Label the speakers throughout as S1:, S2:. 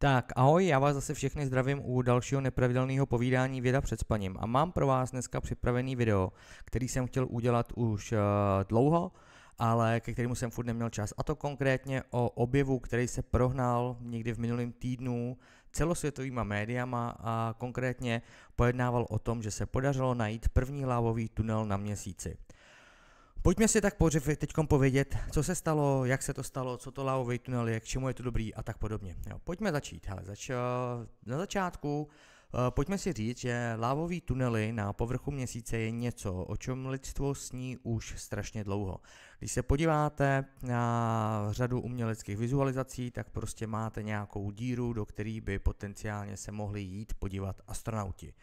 S1: Tak, ahoj, já vás zase všechny zdravím u dalšího nepravidelného povídání Věda před spaním a mám pro vás dneska připravený video, který jsem chtěl udělat už uh, dlouho, ale ke kterému jsem furt neměl čas. A to konkrétně o objevu, který se prohnal někdy v minulém týdnu celosvětovýma médiama a konkrétně pojednával o tom, že se podařilo najít první lávový tunel na měsíci. Pojďme si tak teď povědět, co se stalo, jak se to stalo, co to lávový tunel je, k čemu je to dobrý a tak podobně. Jo, pojďme začít. Hele, zač, na začátku eh, pojďme si říct, že lávový tunely na povrchu měsíce je něco, o čem lidstvo sní už strašně dlouho. Když se podíváte na řadu uměleckých vizualizací, tak prostě máte nějakou díru, do které by potenciálně se mohli jít podívat astronauti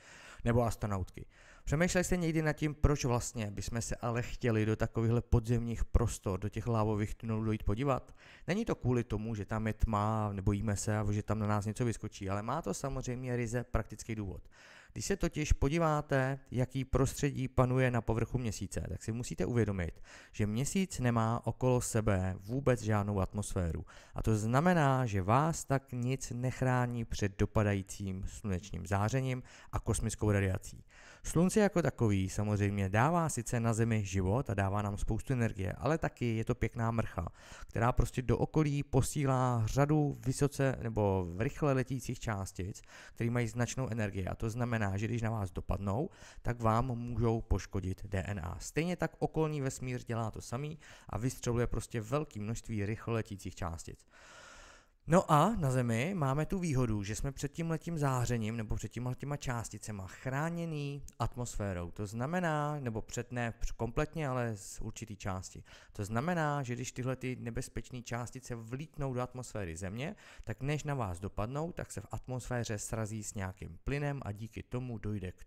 S1: nebo astronautky. Přemýšleli jste někdy nad tím, proč vlastně bychom se ale chtěli do takovýchhle podzemních prostor, do těch lávových tunelů dojít podívat? Není to kvůli tomu, že tam je tma, nebojíme se že tam na nás něco vyskočí, ale má to samozřejmě ryze praktický důvod. Když se totiž podíváte, jaký prostředí panuje na povrchu měsíce, tak si musíte uvědomit, že měsíc nemá okolo sebe vůbec žádnou atmosféru. A to znamená, že vás tak nic nechrání před dopadajícím slunečním zářením a kosmickou radiací. Slunce jako takový samozřejmě dává sice na Zemi život a dává nám spoustu energie, ale taky je to pěkná mrcha, která prostě do okolí posílá řadu vysoce nebo rychle letících částic, které mají značnou energii. A to znamená, že když na vás dopadnou, tak vám můžou poškodit DNA. Stejně tak okolní vesmír dělá to samý a vystřeluje prostě velké množství rychle letících částic. No a na Zemi máme tu výhodu, že jsme před tím letím zářením nebo před tím těma částicema chráněný atmosférou. To znamená, nebo před ne kompletně, ale z určitý části. To znamená, že když tyhle ty nebezpečné částice vlítnou do atmosféry Země, tak než na vás dopadnou, tak se v atmosféře srazí s nějakým plynem a díky tomu dojde k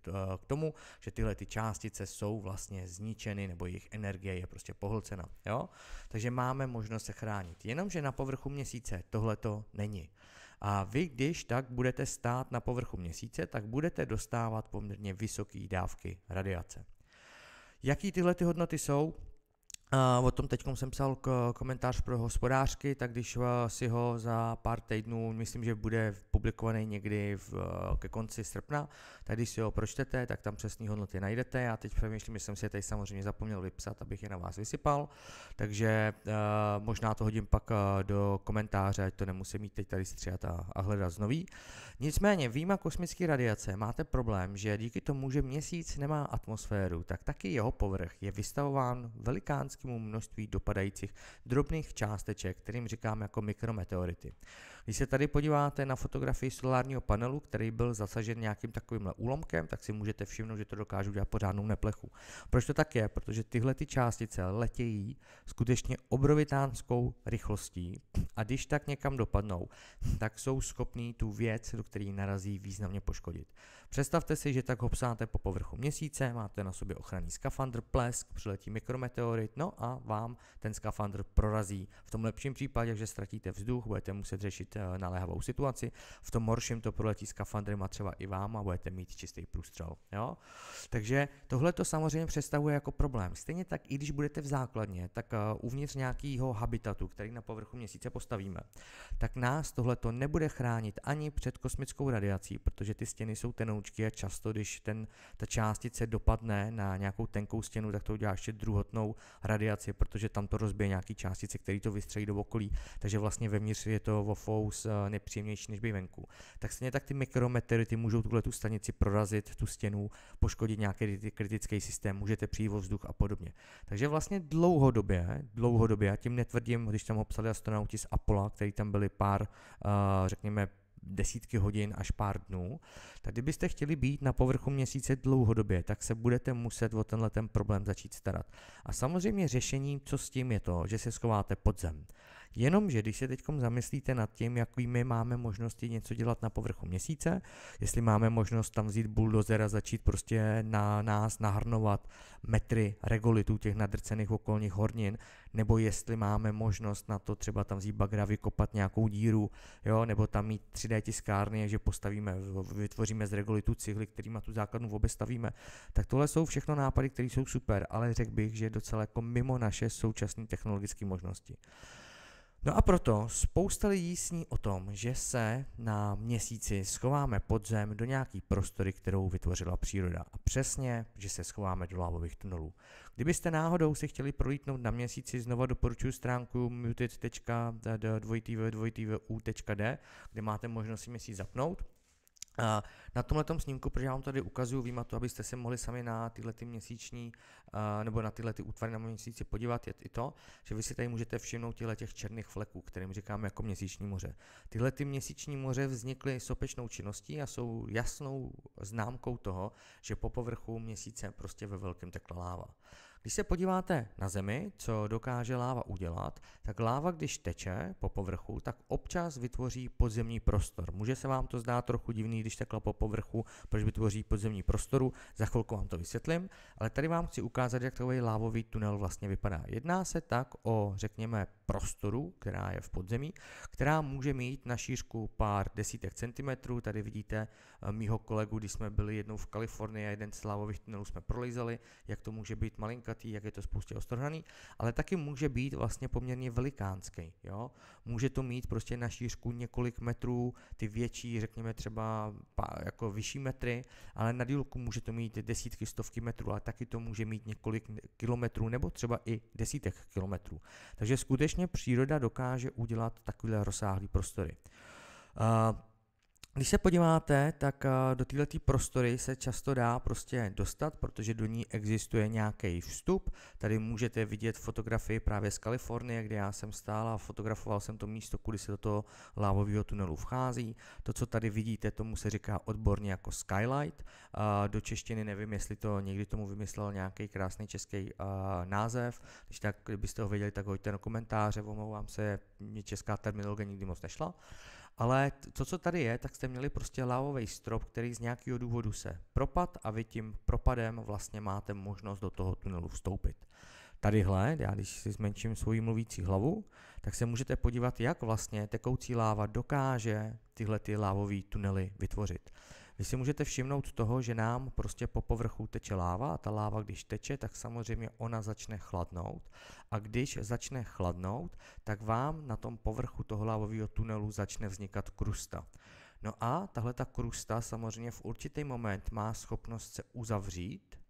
S1: tomu, že tyhle ty částice jsou vlastně zničeny nebo jejich energie je prostě pohlcena. Jo? Takže máme možnost se chránit. Jenomže na povrchu měsíce tohleto to není. A vy, když tak budete stát na povrchu měsíce, tak budete dostávat poměrně vysoké dávky radiace. Jaký tyhle ty hodnoty jsou? Uh, o tom teď jsem psal k, komentář pro hospodářky, tak když uh, si ho za pár týdnů, myslím, že bude publikovaný někdy v, uh, ke konci srpna, tak když si ho pročtete, tak tam přesné hodnoty najdete. Já teď přemýšlím, že jsem si je tady samozřejmě zapomněl vypsat, abych je na vás vysypal, takže eh, možná to hodím pak do komentáře, ať to nemusím mít teď tady stříhat a, a hledat znovu. Nicméně, výjima kosmické radiace, máte problém, že díky tomu, že měsíc nemá atmosféru, tak taky jeho povrch je vystavován velikánský obrovskému množství dopadajících drobných částeček, kterým říkám jako mikrometeority. Když se tady podíváte na fotografii solárního panelu, který byl zasažen nějakým takovýmhle úlomkem, tak si můžete všimnout, že to dokážu dělat pořádnou neplechu. Proč to tak je? Protože tyhle ty částice letějí skutečně obrovitánskou rychlostí a když tak někam dopadnou, tak jsou schopní tu věc, do které narazí, významně poškodit. Představte si, že tak hopsáte po povrchu měsíce, máte na sobě ochranný skafandr, plesk, přiletí mikrometeorit, no a vám ten skafandr prorazí. V tom lepším případě, že ztratíte vzduch, budete muset řešit Eh, naléhavou situaci, v tom horším to proletí s kafandrem třeba i vám a budete mít čistý průstřel. Jo? Takže tohle to samozřejmě představuje jako problém. Stejně tak, i když budete v základně, tak eh, uvnitř nějakého habitatu, který na povrchu měsíce postavíme, tak nás tohle to nebude chránit ani před kosmickou radiací, protože ty stěny jsou tenoučky a často, když ten, ta částice dopadne na nějakou tenkou stěnu, tak to udělá ještě druhotnou radiaci, protože tam to rozbije nějaký částice, který to vystřelí do okolí. Takže vlastně vevnitř je to vofou kous eh, nepříjemnější, než by venku. Tak stejně tak ty mikrometeority můžou tuhle tu stanici prorazit, tu stěnu, poškodit nějaký kritický systém, můžete přijít vzduch a podobně. Takže vlastně dlouhodobě, dlouhodobě, a tím netvrdím, když tam ho astronauti z Apollo, který tam byli pár, eh, řekněme, desítky hodin až pár dnů, tak kdybyste chtěli být na povrchu měsíce dlouhodobě, tak se budete muset o tenhle ten problém začít starat. A samozřejmě řešením, co s tím je to, že se schováte pod zem. Jenomže když se teď zamyslíte nad tím, jakými máme možnosti něco dělat na povrchu měsíce, jestli máme možnost tam vzít buldozer a začít prostě na nás nahrnovat metry regolitů těch nadrcených okolních hornin, nebo jestli máme možnost na to třeba tam vzít bagra, vykopat nějakou díru, jo, nebo tam mít 3D tiskárny, že postavíme, vytvoříme z regolitu cihly, kterýma tu základnu vůbec stavíme, tak tohle jsou všechno nápady, které jsou super, ale řekl bych, že docela jako mimo naše současné technologické možnosti. No a proto spousta lidí sní o tom, že se na měsíci schováme pod zem do nějaký prostory, kterou vytvořila příroda. A přesně, že se schováme do lávových tunelů. Kdybyste náhodou si chtěli prolítnout na měsíci, znova doporučuji stránku muted.dvojtv.d, kde máte možnost si měsíc zapnout na tomhle snímku, protože já vám tady ukazuju to, abyste se mohli sami na tyhle ty měsíční nebo na tyhle ty útvary na měsíci podívat, je i to, že vy si tady můžete všimnout těchto těch černých fleků, kterým říkáme jako měsíční moře. Tyhle ty měsíční moře vznikly sopečnou činností a jsou jasnou známkou toho, že po povrchu měsíce prostě ve velkém tekla láva. Když se podíváte na Zemi, co dokáže láva udělat, tak láva, když teče po povrchu, tak občas vytvoří podzemní prostor. Může se vám to zdát trochu divný, když tekla po povrchu, proč vytvoří podzemní prostoru, za chvilku vám to vysvětlím, ale tady vám chci ukázat, jak takový lávový tunel vlastně vypadá. Jedná se tak o, řekněme, prostoru, která je v podzemí, která může mít na šířku pár desítek centimetrů. Tady vidíte eh, mýho kolegu, když jsme byli jednou v Kalifornii a jeden z lávových tunelů jsme prolizali, jak to může být malinkatý, jak je to spoustě ostrhaný, ale taky může být vlastně poměrně velikánský. Jo? Může to mít prostě na šířku několik metrů, ty větší, řekněme třeba jako vyšší metry, ale na dílku může to mít desítky, stovky metrů, ale taky to může mít několik kilometrů nebo třeba i desítek kilometrů. Takže skutečně skutečně příroda dokáže udělat takové rozsáhlé prostory. Uh, když se podíváte, tak eh, do této prostory se často dá prostě dostat, protože do ní existuje nějaký vstup. Tady můžete vidět fotografii právě z Kalifornie, kde já jsem stál a fotografoval jsem to místo, kudy se do toho lávového tunelu vchází. To, co tady vidíte, tomu se říká odborně jako skylight. Eh, do češtiny nevím, jestli to někdy tomu vymyslel nějaký krásný český eh, název. Když tak, kdybyste ho věděli, tak hoďte na komentáře, omlouvám se, mě česká terminologie nikdy moc nešla. Ale to, co tady je, tak jste měli prostě lávový strop, který z nějakého důvodu se propad a vy tím propadem vlastně máte možnost do toho tunelu vstoupit. Tadyhle, já když si zmenším svoji mluvící hlavu, tak se můžete podívat, jak vlastně tekoucí láva dokáže tyhle ty lávové tunely vytvořit. Vy si můžete všimnout toho, že nám prostě po povrchu teče láva a ta láva, když teče, tak samozřejmě ona začne chladnout a když začne chladnout, tak vám na tom povrchu toho lávového tunelu začne vznikat krusta. No a tahle ta krusta samozřejmě v určitý moment má schopnost se uzavřít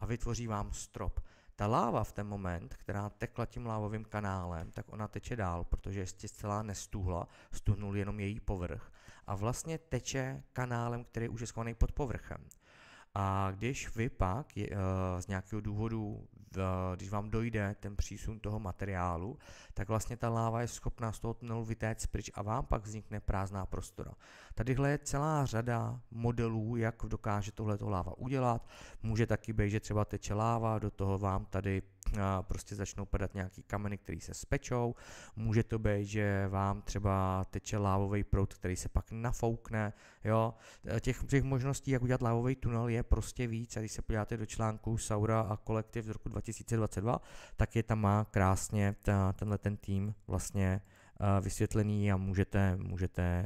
S1: a vytvoří vám strop. Ta láva v ten moment, která tekla tím lávovým kanálem, tak ona teče dál, protože ještě celá nestuhla, stuhnul jenom její povrch a vlastně teče kanálem, který už je schovaný pod povrchem. A když vy pak je, eh, z nějakého důvodu, když vám dojde ten přísun toho materiálu, tak vlastně ta láva je schopná z toho tunelu vytéct pryč a vám pak vznikne prázdná prostora. Tadyhle je celá řada modelů, jak dokáže tohleto láva udělat. Může taky být, že třeba teče láva, do toho vám tady prostě začnou padat nějaký kameny, které se spečou. Může to být, že vám třeba teče lávový prout, který se pak nafoukne. Jo? E, těch, těch možností, jak udělat lávový tunel, je prostě víc. A když se podíváte do článku Saura a kolektiv z roku 2022, tak je tam má krásně ta, tenhle ten tým vlastně e, vysvětlený a můžete, můžete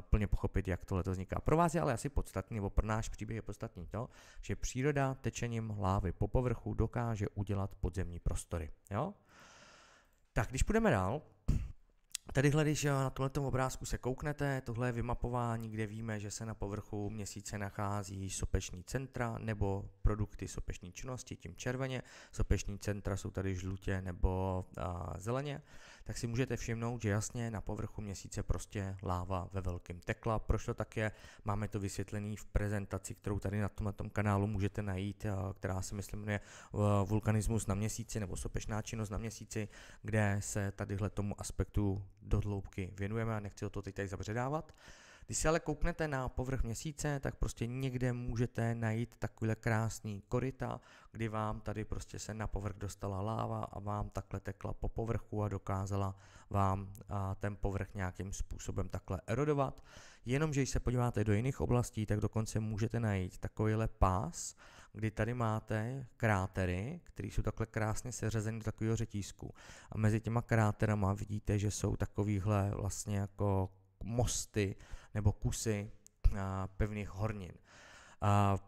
S1: plně pochopit, jak tohle vzniká. Pro vás je ale asi podstatný, nebo pro náš příběh je podstatný to, že příroda tečením lávy po povrchu dokáže udělat podzemní prostory. Jo? Tak když půjdeme dál, tady když eh, na tomto obrázku se kouknete, tohle je vymapování, kde víme, že se na povrchu měsíce nachází sopeční centra nebo produkty sopeční činnosti, tím červeně. Sopeční centra jsou tady žlutě nebo a, eh, zeleně tak si můžete všimnout, že jasně na povrchu měsíce prostě láva ve velkém tekla. Proč to tak je? Máme to vysvětlené v prezentaci, kterou tady na tomhle tom kanálu můžete najít, která se myslím jmenuje eh, vulkanismus na měsíci nebo sopečná činnost na měsíci, kde se tadyhle tomu aspektu dohloubky věnujeme a nechci to teď tady zabředávat. Když si ale kouknete na povrch měsíce, tak prostě někde můžete najít takové krásný koryta, kdy vám tady prostě se na povrch dostala láva a vám takhle tekla po povrchu a dokázala vám ten povrch nějakým způsobem takhle erodovat. Jenomže když se podíváte do jiných oblastí, tak dokonce můžete najít takovýhle pás, kdy tady máte krátery, které jsou takhle krásně seřazeny do takového řetízku. A mezi těma kráterama vidíte, že jsou takovýhle vlastně jako mosty nebo kusy a, eh, pevných hornin. A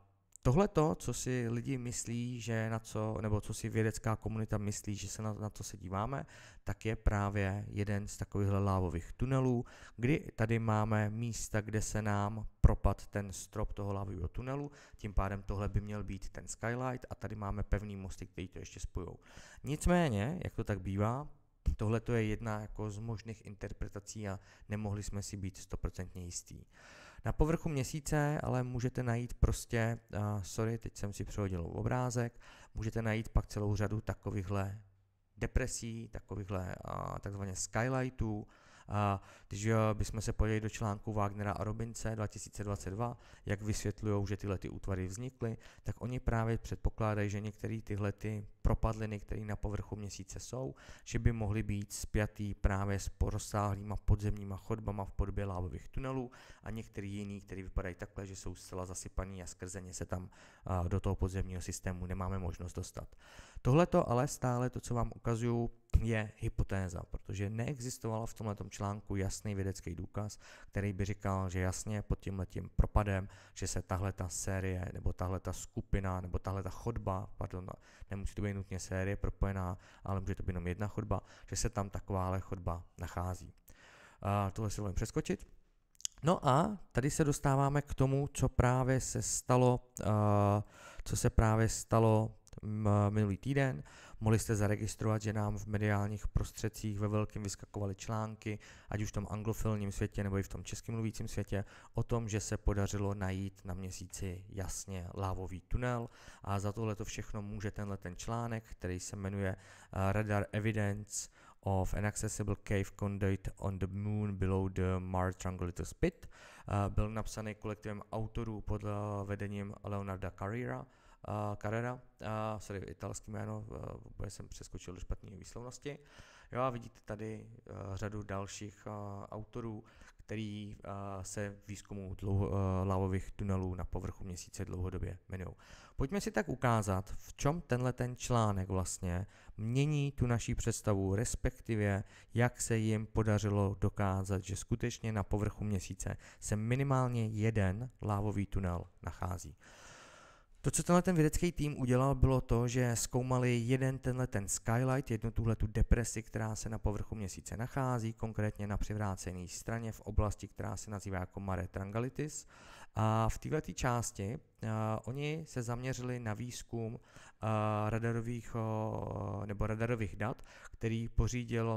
S1: tohle to, co si lidi myslí, že na co, nebo co si vědecká komunita myslí, že se na, na to se díváme, tak je právě jeden z takových lávových tunelů, kdy tady máme místa, kde se nám propad ten strop toho lávového tunelu, tím pádem tohle by měl být ten skylight a tady máme pevný mosty, který to ještě spojou. Nicméně, jak to tak bývá, tohle to je jedna jako z možných interpretací a nemohli jsme si být stoprocentně jistí. Na povrchu měsíce ale můžete najít prostě, uh, sorry, teď jsem si přehodil obrázek, můžete najít pak celou řadu takovýchhle depresí, takovýchhle uh, takzvaně skylightů, a když bychom se podívali do článku Wagnera a Robince 2022, jak vysvětlují, že tyhle ty útvary vznikly, tak oni právě předpokládají, že některé tyhle ty propadliny, které na povrchu měsíce jsou, že by mohly být spjatý právě s porozsáhlýma podzemníma chodbama v podobě lávových tunelů a některý jiný, který vypadají takhle, že jsou zcela zasypaný a ně se tam do toho podzemního systému nemáme možnost dostat to ale stále to, co vám ukazuju, je hypotéza, protože neexistovala v tomhle článku jasný vědecký důkaz, který by říkal, že jasně pod tím letím propadem, že se tahle ta série nebo tahle ta skupina nebo tahle ta chodba, pardon, no, nemusí to být nutně série propojená, ale může to být jenom jedna chodba, že se tam takováhle chodba nachází. A tohle si dovolím přeskočit. No a tady se dostáváme k tomu, co právě se stalo, uh, co se právě stalo minulý týden. Mohli jste zaregistrovat, že nám v mediálních prostředcích ve velkém vyskakovaly články, ať už v tom anglofilním světě nebo i v tom českým mluvícím světě, o tom, že se podařilo najít na měsíci jasně lávový tunel a za tohle to všechno může tenhle ten článek, který se jmenuje eh, Radar Evidence of an accessible cave conduit on the moon below the Mars Triangulator Pit. Eh, byl napsaný kolektivem autorů pod eh, vedením Leonarda Carrera, uh, Carrera, uh, sorry, italský jméno, uh, jsem přeskočil do špatné výslovnosti. Jo a vidíte tady uh, řadu dalších uh, autorů, který uh, se výzkumu dlouho, uh, lávových tunelů na povrchu měsíce dlouhodobě jmenují. Pojďme si tak ukázat, v čem tenhle ten článek vlastně mění tu naší představu, respektive jak se jim podařilo dokázat, že skutečně na povrchu měsíce se minimálně jeden lávový tunel nachází. To, co tenhle ten vědecký tým udělal, bylo to, že zkoumali jeden tenhle ten skylight, jednu tuhle tu depresi, která se na povrchu měsíce nachází, konkrétně na přivrácené straně v oblasti, která se nazývá jako mare trangalitis a v této části uh, oni se zaměřili na výzkum uh, radarových, uh, nebo radarových dat, který pořídil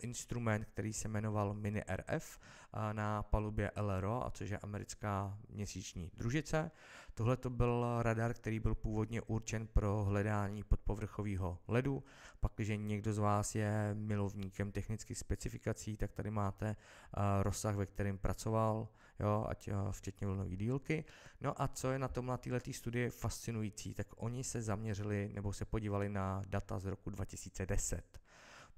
S1: instrument, který se jmenoval Mini-RF uh, na palubě LRO, a což je americká měsíční družice. Tohle to byl radar, který byl původně určen pro hledání podpovrchového ledu. Pak, když někdo z vás je milovníkem technických specifikací, tak tady máte uh, rozsah, ve kterém pracoval jo, ať eh, včetně vlnové dílky. No a co je na tomhle této studie fascinující, tak oni se zaměřili nebo se podívali na data z roku 2010.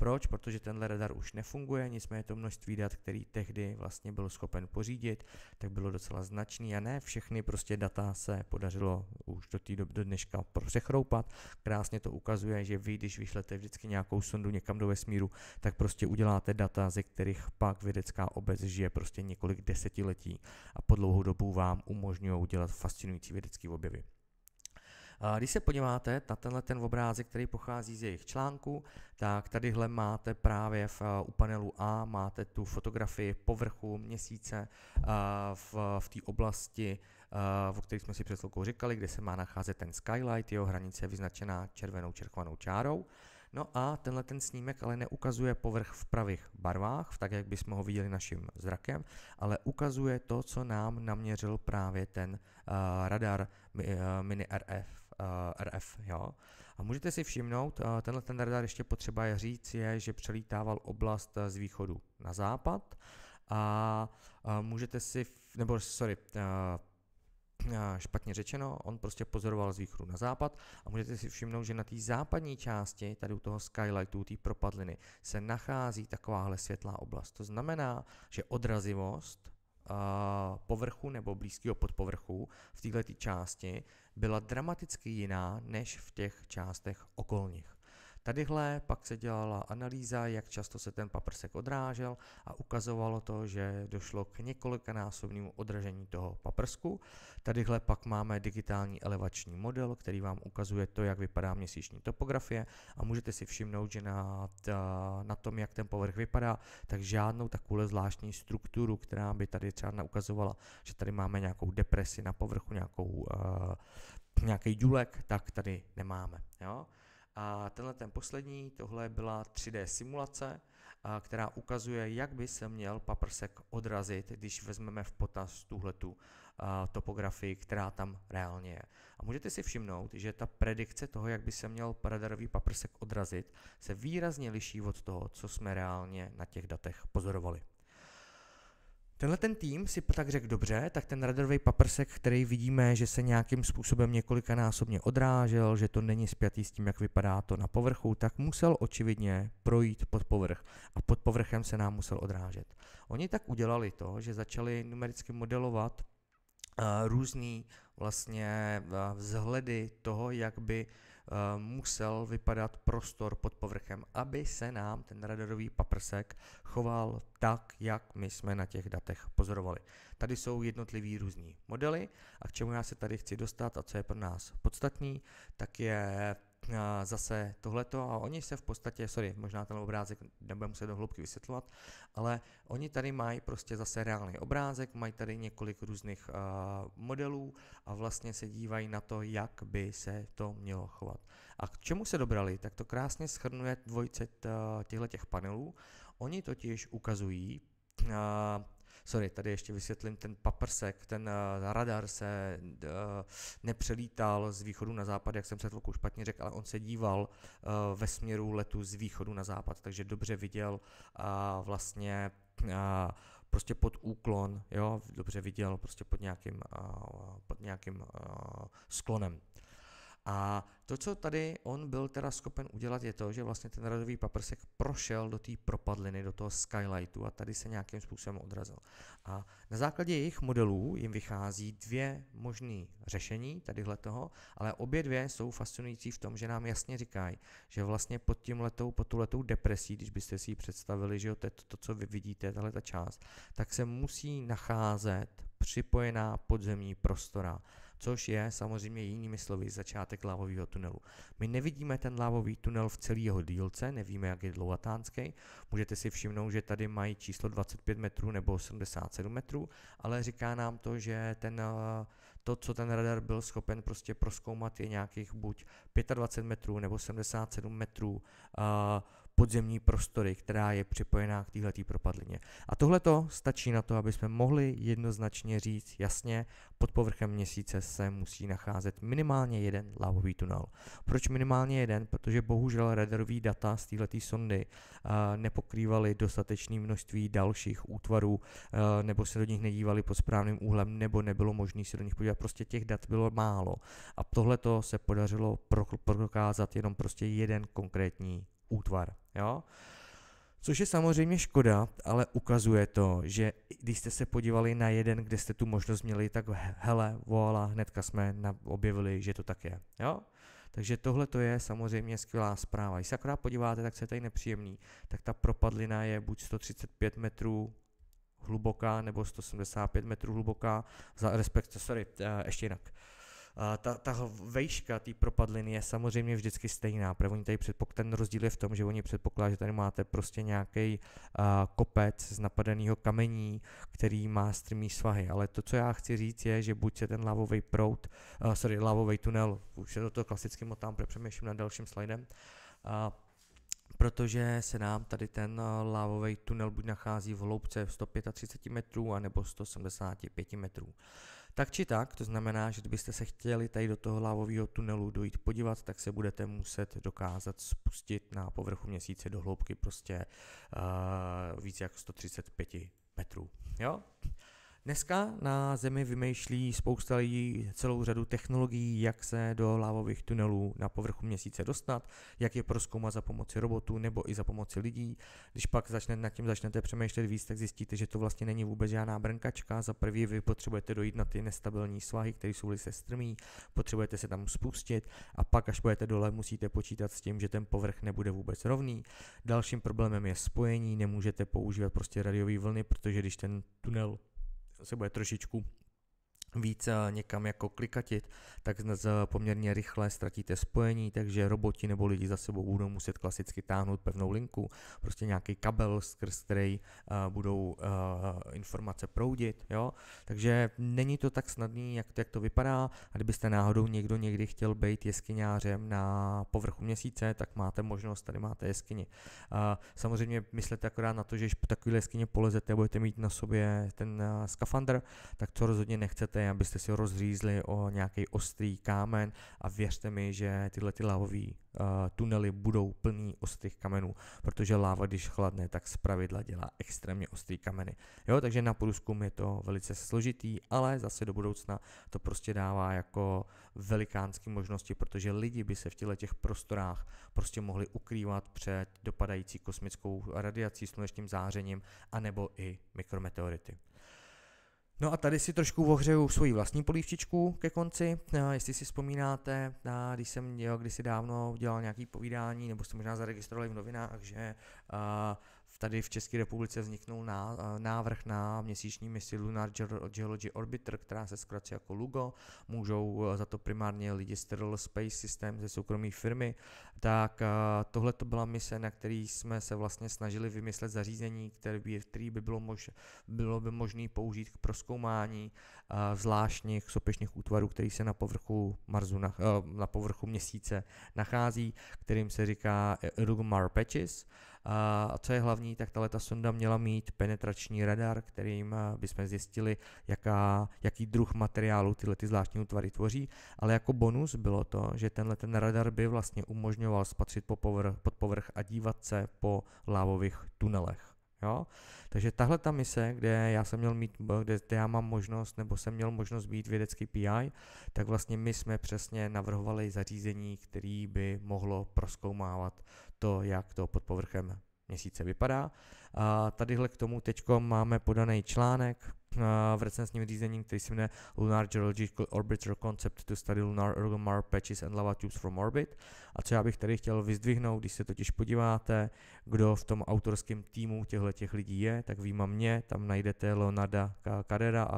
S1: Proč? Protože tenhle radar už nefunguje, nicméně to množství dat, který tehdy vlastně byl schopen pořídit, tak bylo docela značný a ne všechny prostě data se podařilo už do té doby do dneška přechroupat. Krásně to ukazuje, že vy, když vyšlete vždycky nějakou sondu někam do vesmíru, tak prostě uděláte data, ze kterých pak vědecká obec žije prostě několik desetiletí a po dlouhou dobu vám umožňují udělat fascinující vědecké objevy. Když se podíváte na tenhle ten obrázek, který pochází z jejich článku, tak tadyhle máte právě v, eh, u panelu A máte tu fotografii povrchu měsíce eh, v, v té oblasti, eh, o kterých jsme si před chvilkou říkali, kde se má nacházet ten skylight, jeho hranice je vyznačená červenou čerchovanou čárou. No a tenhle ten snímek ale neukazuje povrch v pravých barvách, tak jak bychom ho viděli naším zrakem, ale ukazuje to, co nám naměřil právě ten uh, radar uh, Mini RF Eh, RF. Jo? A můžete si všimnout, eh, tenhle ten radar ještě potřeba je říct, je, že přelítával oblast eh, z východu na západ a můžete si, nebo sorry, špatně řečeno, on prostě pozoroval z východu na západ a můžete si všimnout, že na té západní části, tady u toho skylightu, té propadliny, se nachází takováhle světlá oblast. To znamená, že odrazivost povrchu nebo blízkého podpovrchu v této části byla dramaticky jiná než v těch částech okolních. Tadyhle pak se dělala analýza, jak často se ten paprsek odrážel a ukazovalo to, že došlo k několikanásobnému odražení toho paprsku. Tadyhle pak máme digitální elevační model, který vám ukazuje to, jak vypadá měsíční topografie a můžete si všimnout, že na, na tom, jak ten povrch vypadá, tak žádnou takovou zvláštní strukturu, která by tady třeba naukazovala, že tady máme nějakou depresi na povrchu, nějakou, uh, nějaký důlek, tak tady nemáme. Jo? A tenhle ten poslední, tohle byla 3D simulace, která ukazuje, jak by se měl paprsek odrazit, když vezmeme v potaz tuhletu topografii, která tam reálně je. A můžete si všimnout, že ta predikce toho, jak by se měl radarový paprsek odrazit, se výrazně liší od toho, co jsme reálně na těch datech pozorovali. Tenhle ten tým si tak řekl dobře, tak ten radarový paprsek, který vidíme, že se nějakým způsobem několikanásobně odrážel, že to není spjatý s tím, jak vypadá to na povrchu, tak musel očividně projít pod povrch a pod povrchem se nám musel odrážet. Oni tak udělali to, že začali numericky modelovat uh, různý vlastně uh, vzhledy toho, jak by uh, Eh, musel vypadat prostor pod povrchem, aby se nám ten radarový paprsek choval tak, jak my jsme na těch datech pozorovali. Tady jsou jednotlivý různí modely a k čemu já se tady chci dostat a co je pro nás podstatný, tak je Eh, zase tohleto a oni se v podstatě, sorry, možná ten obrázek nebude muset do hloubky vysvětlovat, ale oni tady mají prostě zase reálný obrázek, mají tady několik různých uh, modelů a vlastně se dívají na to, jak by se to mělo chovat. A k čemu se dobrali, tak to krásně schrnuje dvojce eh, těchto panelů. Oni totiž ukazují sorry, tady ještě vysvětlím, ten paprsek, ten uh, radar se uh, nepřelítal z východu na západ, jak jsem před chvilkou špatně řekl, ale on se díval uh, ve směru letu z východu na západ, takže dobře viděl uh, vlastně uh, prostě pod úklon, jo, dobře viděl prostě pod nějakým, pod nějakým sklonem. A to, co tady on byl teda schopen udělat, je to, že vlastně ten radový paprsek prošel do té propadliny, do toho skylightu a tady se nějakým způsobem odrazil. A na základě jejich modelů jim vychází dvě možné řešení tadyhle toho, ale obě dvě jsou fascinující v tom, že nám jasně říkají, že vlastně pod tím letou, pod tu letou depresí, když byste si ji představili, že jo, to, to, co vy vidíte, tahle ta část, tak se musí nacházet připojená podzemní prostora, což je samozřejmě jinými slovy začátek lávového tunelu. My nevidíme ten lávový tunel v celý jeho dílce, nevíme, jak je dlouhatánský. Můžete si všimnout, že tady mají číslo 25 metrů nebo 87 metrů, ale říká nám to, že ten, to, co ten radar byl schopen prostě proskoumat, je nějakých buď 25 metrů nebo 77 metrů. Uh, podzemní prostory, která je připojená k této propadlině. A tohle to stačí na to, aby jsme mohli jednoznačně říct jasně, pod povrchem měsíce se musí nacházet minimálně jeden lávový tunel. Proč minimálně jeden? Protože bohužel radarový data z této sondy uh, nepokrývaly dostatečné množství dalších útvarů, uh, nebo se do nich nedívali pod správným úhlem, nebo nebylo možné se do nich podívat. Prostě těch dat bylo málo. A tohle to se podařilo prokázat jenom prostě jeden konkrétní útvar. Jo? Což je samozřejmě škoda, ale ukazuje to, že když jste se podívali na jeden, kde jste tu možnost měli, tak hele, voila, hnedka jsme objevili, že to tak je. Jo? Takže tohle to je samozřejmě skvělá zpráva. Když se akorát podíváte, tak se tady nepříjemný, tak ta propadlina je buď 135 metrů hluboká nebo 175 metrů hluboká, za respekt, sorry, eh, ještě jinak ta, ta vejška té propadliny je samozřejmě vždycky stejná, protože oni tady předpok, ten rozdíl je v tom, že oni předpokládají, že tady máte prostě nějaký uh, kopec z napadeného kamení, který má strmý svahy, ale to, co já chci říct, je, že buď se ten lavový prout, uh, sorry, lavový tunel, už se do toho klasicky motám, přemýšlím nad dalším slidem, uh, protože se nám tady ten lávový tunel buď nachází v hloubce 135 metrů anebo 175 metrů. Tak či tak, to znamená, že kdybyste se chtěli tady do toho lávového tunelu dojít podívat, tak se budete muset dokázat spustit na povrchu měsíce do hloubky prostě uh, eh, více jak 135 metrů. Jo? Dneska na Zemi vymýšlí spousta lidí celou řadu technologií, jak se do lávových tunelů na povrchu měsíce dostat, jak je proskoumat za pomoci robotů nebo i za pomoci lidí. Když pak začne, nad tím začnete přemýšlet víc, tak zjistíte, že to vlastně není vůbec žádná brnkačka. Za prvý vy potřebujete dojít na ty nestabilní svahy, které jsou se strmí, potřebujete se tam spustit a pak, až budete dole, musíte počítat s tím, že ten povrch nebude vůbec rovný. Dalším problémem je spojení, nemůžete používat prostě radiové vlny, protože když ten tunel se bude trošičku víc eh, někam jako klikatit, tak poměrně rychle ztratíte spojení, takže roboti nebo lidi za sebou budou muset klasicky táhnout pevnou linku, prostě nějaký kabel, skrz který eh, budou eh, informace proudit, jo? takže není to tak snadný, jak, jak to vypadá a kdybyste náhodou někdo někdy chtěl být jeskyňářem na povrchu měsíce, tak máte možnost, tady máte jeskyni. samozřejmě myslete akorát na to, že když po takové jeskyně polezete, budete mít na sobě ten skafandr, tak to rozhodně nechcete nechte, abyste si rozřízli o nějaký ostrý kámen a věřte mi, že tyhle ty lávové uh, eh, tunely budou plný ostrých kamenů, protože láva, když chladne, tak pravidla dělá extrémně ostrý kameny. Jo, takže na průzkum je to velice složitý, ale zase do budoucna to prostě dává jako velikánské možnosti, protože lidi by se v těchto těch prostorách prostě mohli ukrývat před dopadající kosmickou radiací, slunečním zářením, anebo i mikrometeority. No a tady si trošku ohřeju svoji vlastní polívčičku ke konci. Eh, jestli si vzpomínáte, eh, když jsem jo, kdysi dávno dělal nějaké povídání, nebo jste možná zaregistrovali v novinách, že eh, tady v České republice vzniknul ná, eh, návrh na měsíční misi Lunar Geology Orbiter, která se zkracuje jako LUGO, můžou eh, za to primárně lidi z Terrell Space System ze soukromé firmy, tak eh, tohle to byla mise, na který jsme se vlastně snažili vymyslet zařízení, které by, který by bylo, mož, bylo by možné použít k proskoumání zvláštních sopečných útvarů, který se na povrchu Marsu, na, na povrchu měsíce nachází, kterým se říká Rugmar Patches a co je hlavní, tak ta sonda měla mít penetrační radar, kterým eh, bychom zjistili, jaká, jaký druh materiálu tyhle ty zvláštní útvary tvoří, ale jako bonus bylo to, že tenhle ten radar by vlastně umožňoval spatřit po povrch, pod povrch a dívat se po lávových tunelech. Jo? Takže tahle ta mise, kde já jsem měl mít, kde, kde já mám možnost, nebo jsem měl možnost být vědecký PI, tak vlastně my jsme přesně navrhovali zařízení, který by mohlo proskoumávat to, jak to pod povrchem měsíce vypadá. A tadyhle k tomu teď máme podaný článek v recenzním řízení, který se jmenuje Lunar Geological Orbiter Concept to Study Lunar Ergomar Patches and Lava Tubes from Orbit. A co já bych tady chtěl vyzdvihnout, když se totiž podíváte, kdo v tom autorském týmu těchto těch lidí je, tak víma mě, tam najdete Leonarda Carrera a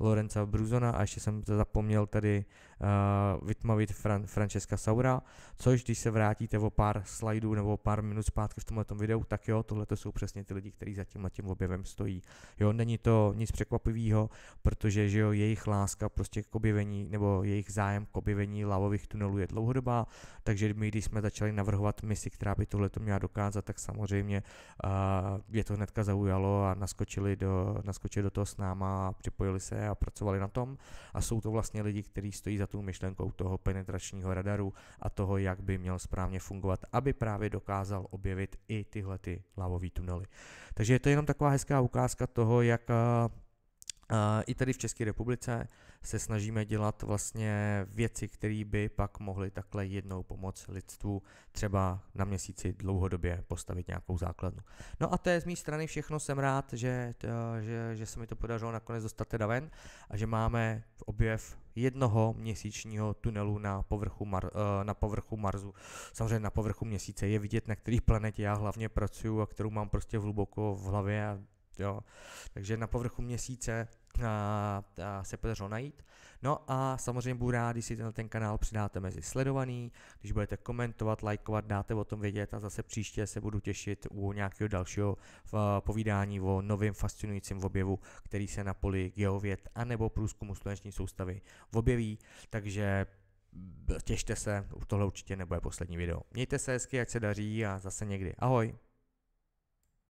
S1: Lorenza Bruzona a ještě jsem zapomněl tady uh, vytmavit Fran- Francesca Saura, což když se vrátíte o pár slajdů nebo o pár minut zpátky v tomto videu, tak jo, tohle jsou přesně ty lidi, kteří za tím tím objevem stojí. Jo, není to nic překvapivého, protože že jo, jejich láska prostě k objevení nebo jejich zájem k objevení lavových tunelů je dlouhodobá, takže my, když jsme začali navrhovat misi, která by tohle to měla dokázat, tak samozřejmě uh, je to hnedka zaujalo a naskočili do, naskočili do toho s náma a připojili se a pracovali na tom a jsou to vlastně lidi, kteří stojí za tou myšlenkou toho penetračního radaru a toho, jak by měl správně fungovat, aby právě dokázal objevit i tyhle ty lavové tunely. Takže je to jenom taková hezká ukázka toho, jak eh, Eh, I tady v České republice se snažíme dělat vlastně věci, které by pak mohly takhle jednou pomoct lidstvu třeba na měsíci dlouhodobě postavit nějakou základnu. No a to je z mé strany všechno, jsem rád, že, eh, že, že se mi to podařilo nakonec dostat teda ven a že máme v objev jednoho měsíčního tunelu na povrchu, Mar- eh, na povrchu Marsu. Samozřejmě na povrchu měsíce je vidět, na kterých planetě já hlavně pracuju a kterou mám prostě hluboko v hlavě a Jo. Takže na povrchu měsíce a, a se podařilo najít. No a samozřejmě budu rád, když si ten, ten kanál přidáte mezi sledovaný, když budete komentovat, lajkovat, dáte o tom vědět a zase příště se budu těšit u nějakého dalšího povídání o novém fascinujícím objevu, který se na poli geověd anebo průzkumu sluneční soustavy objeví, takže těšte se, tohle určitě nebude poslední video. Mějte se hezky, ať se daří a zase někdy. Ahoj!